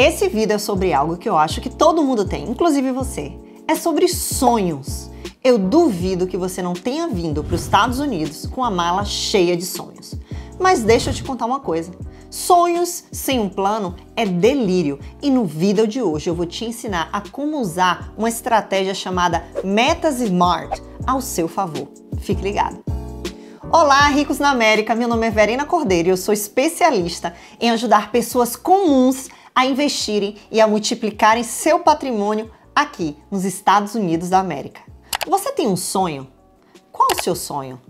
Esse vídeo é sobre algo que eu acho que todo mundo tem, inclusive você. É sobre sonhos. Eu duvido que você não tenha vindo para os Estados Unidos com a mala cheia de sonhos. Mas deixa eu te contar uma coisa. Sonhos sem um plano é delírio e no vídeo de hoje eu vou te ensinar a como usar uma estratégia chamada Metas Smart ao seu favor. Fique ligado! Olá, ricos na América! Meu nome é Verena Cordeiro e eu sou especialista em ajudar pessoas comuns a investirem e a multiplicarem seu patrimônio aqui nos Estados Unidos da América. Você tem um sonho? Qual o seu sonho?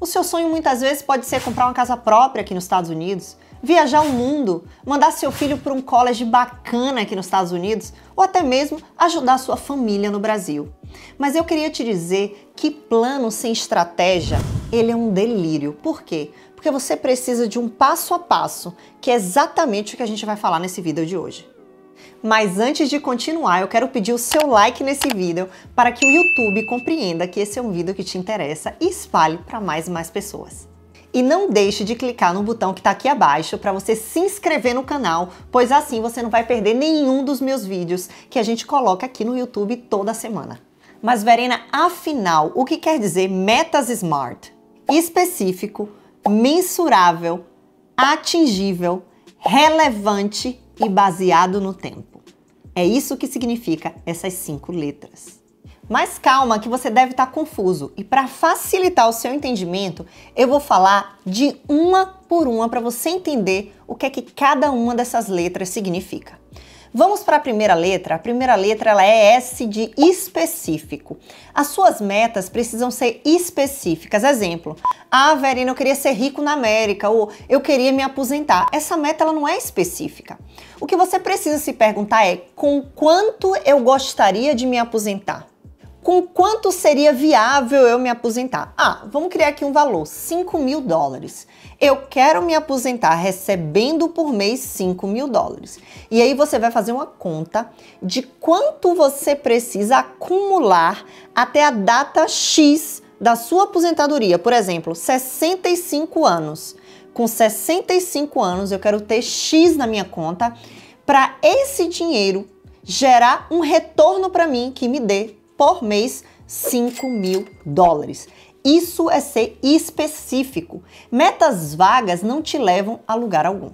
O seu sonho muitas vezes pode ser comprar uma casa própria aqui nos Estados Unidos, viajar o mundo, mandar seu filho para um college bacana aqui nos Estados Unidos ou até mesmo ajudar sua família no Brasil. Mas eu queria te dizer que plano sem estratégia ele é um delírio. Por quê? Porque você precisa de um passo a passo, que é exatamente o que a gente vai falar nesse vídeo de hoje. Mas antes de continuar, eu quero pedir o seu like nesse vídeo para que o YouTube compreenda que esse é um vídeo que te interessa e espalhe para mais e mais pessoas. E não deixe de clicar no botão que está aqui abaixo para você se inscrever no canal, pois assim você não vai perder nenhum dos meus vídeos que a gente coloca aqui no YouTube toda semana. Mas Verena, afinal, o que quer dizer metas smart? específico, mensurável, atingível, relevante e baseado no tempo. É isso que significa essas cinco letras. Mas calma que você deve estar tá confuso e para facilitar o seu entendimento, eu vou falar de uma por uma para você entender o que é que cada uma dessas letras significa. Vamos para a primeira letra. A primeira letra ela é S de específico. As suas metas precisam ser específicas. Exemplo: Ah, Verena, eu queria ser rico na América ou eu queria me aposentar. Essa meta ela não é específica. O que você precisa se perguntar é com quanto eu gostaria de me aposentar com quanto seria viável eu me aposentar? Ah, vamos criar aqui um valor, 5 mil dólares. Eu quero me aposentar recebendo por mês 5 mil dólares. E aí você vai fazer uma conta de quanto você precisa acumular até a data X da sua aposentadoria. Por exemplo, 65 anos. Com 65 anos eu quero ter X na minha conta para esse dinheiro gerar um retorno para mim que me dê por mês 5 mil dólares. Isso é ser específico. Metas vagas não te levam a lugar algum.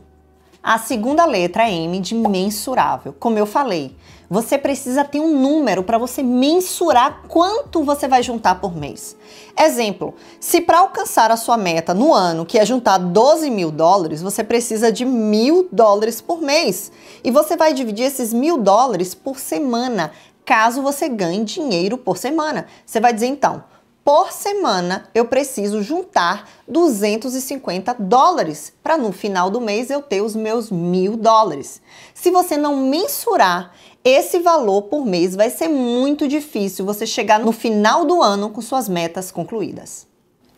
A segunda letra é M de mensurável. Como eu falei, você precisa ter um número para você mensurar quanto você vai juntar por mês. Exemplo: se para alcançar a sua meta no ano, que é juntar 12 mil dólares, você precisa de mil dólares por mês. E você vai dividir esses mil dólares por semana, caso você ganhe dinheiro por semana. Você vai dizer então, por semana eu preciso juntar 250 dólares para no final do mês eu ter os meus mil dólares. Se você não mensurar esse valor por mês, vai ser muito difícil você chegar no final do ano com suas metas concluídas.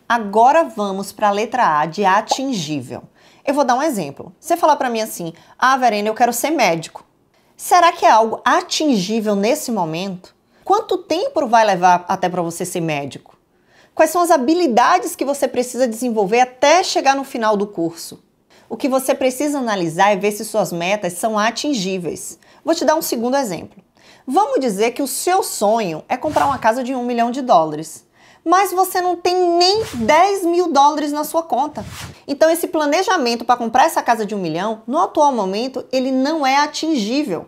Agora vamos para a letra A de atingível. Eu vou dar um exemplo. Você falar para mim assim: "Ah, Verena, eu quero ser médico". Será que é algo atingível nesse momento? Quanto tempo vai levar até para você ser médico? Quais são as habilidades que você precisa desenvolver até chegar no final do curso? O que você precisa analisar é ver se suas metas são atingíveis. Vou te dar um segundo exemplo. Vamos dizer que o seu sonho é comprar uma casa de um milhão de dólares mas você não tem nem 10 mil dólares na sua conta. Então esse planejamento para comprar essa casa de um milhão, no atual momento, ele não é atingível.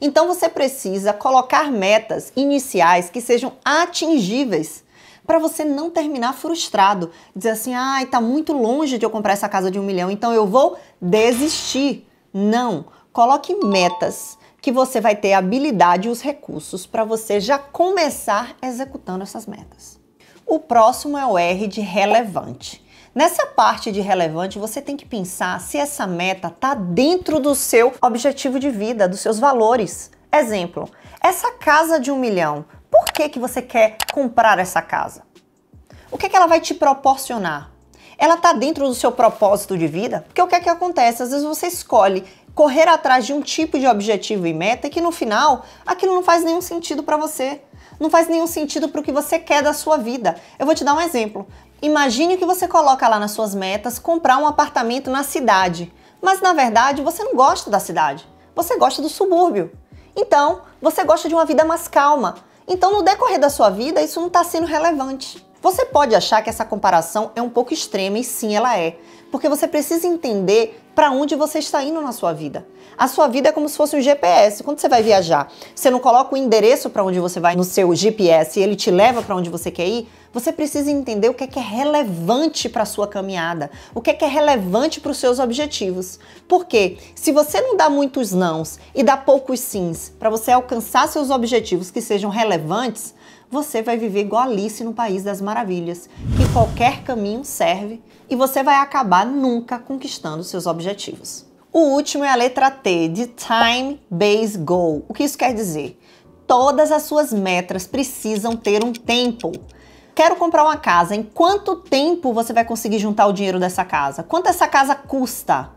Então você precisa colocar metas iniciais que sejam atingíveis para você não terminar frustrado, dizer assim, ai, ah, está muito longe de eu comprar essa casa de um milhão, então eu vou desistir. Não, coloque metas que você vai ter a habilidade e os recursos para você já começar executando essas metas. O próximo é o R de relevante. Nessa parte de relevante, você tem que pensar se essa meta está dentro do seu objetivo de vida, dos seus valores. Exemplo, essa casa de um milhão, por que, que você quer comprar essa casa? O que, que ela vai te proporcionar? Ela está dentro do seu propósito de vida? Porque o que é que acontece? Às vezes você escolhe correr atrás de um tipo de objetivo e meta e que no final aquilo não faz nenhum sentido para você não faz nenhum sentido para o que você quer da sua vida. Eu vou te dar um exemplo. Imagine que você coloca lá nas suas metas comprar um apartamento na cidade, mas na verdade você não gosta da cidade, você gosta do subúrbio. Então, você gosta de uma vida mais calma. Então, no decorrer da sua vida, isso não está sendo relevante. Você pode achar que essa comparação é um pouco extrema e sim ela é, porque você precisa entender para onde você está indo na sua vida. A sua vida é como se fosse um GPS. Quando você vai viajar, você não coloca o endereço para onde você vai no seu GPS e ele te leva para onde você quer ir. Você precisa entender o que é, que é relevante para a sua caminhada, o que é, que é relevante para os seus objetivos. Porque se você não dá muitos nãos e dá poucos sims para você alcançar seus objetivos que sejam relevantes, você vai viver igual Alice no País das Maravilhas, que qualquer caminho serve e você vai acabar nunca conquistando seus objetivos. O último é a letra T, de Time Base Goal. O que isso quer dizer? Todas as suas metas precisam ter um tempo. Quero comprar uma casa. Em quanto tempo você vai conseguir juntar o dinheiro dessa casa? Quanto essa casa custa?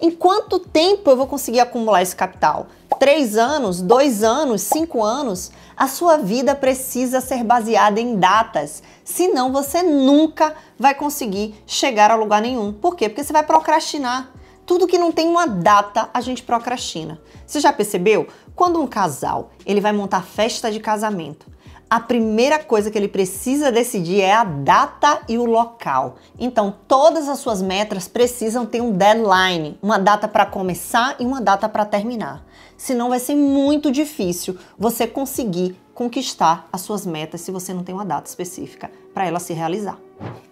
Em quanto tempo eu vou conseguir acumular esse capital? Três anos, dois anos, cinco anos? A sua vida precisa ser baseada em datas, senão você nunca vai conseguir chegar a lugar nenhum. Por quê? Porque você vai procrastinar. Tudo que não tem uma data, a gente procrastina. Você já percebeu? Quando um casal ele vai montar festa de casamento, a primeira coisa que ele precisa decidir é a data e o local. Então, todas as suas metas precisam ter um deadline, uma data para começar e uma data para terminar. Senão vai ser muito difícil você conseguir conquistar as suas metas se você não tem uma data específica para ela se realizar.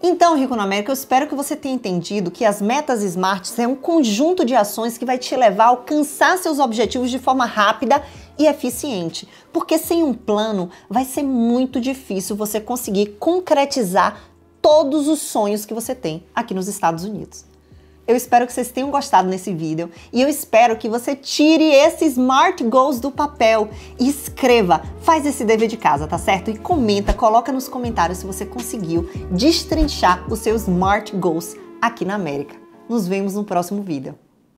Então, Rico na América, eu espero que você tenha entendido que as metas Smart é um conjunto de ações que vai te levar a alcançar seus objetivos de forma rápida e eficiente, porque sem um plano vai ser muito difícil você conseguir concretizar todos os sonhos que você tem aqui nos Estados Unidos. Eu espero que vocês tenham gostado nesse vídeo e eu espero que você tire esses smart goals do papel e escreva, faz esse dever de casa, tá certo? E comenta, coloca nos comentários se você conseguiu destrinchar os seus smart goals aqui na América. Nos vemos no próximo vídeo.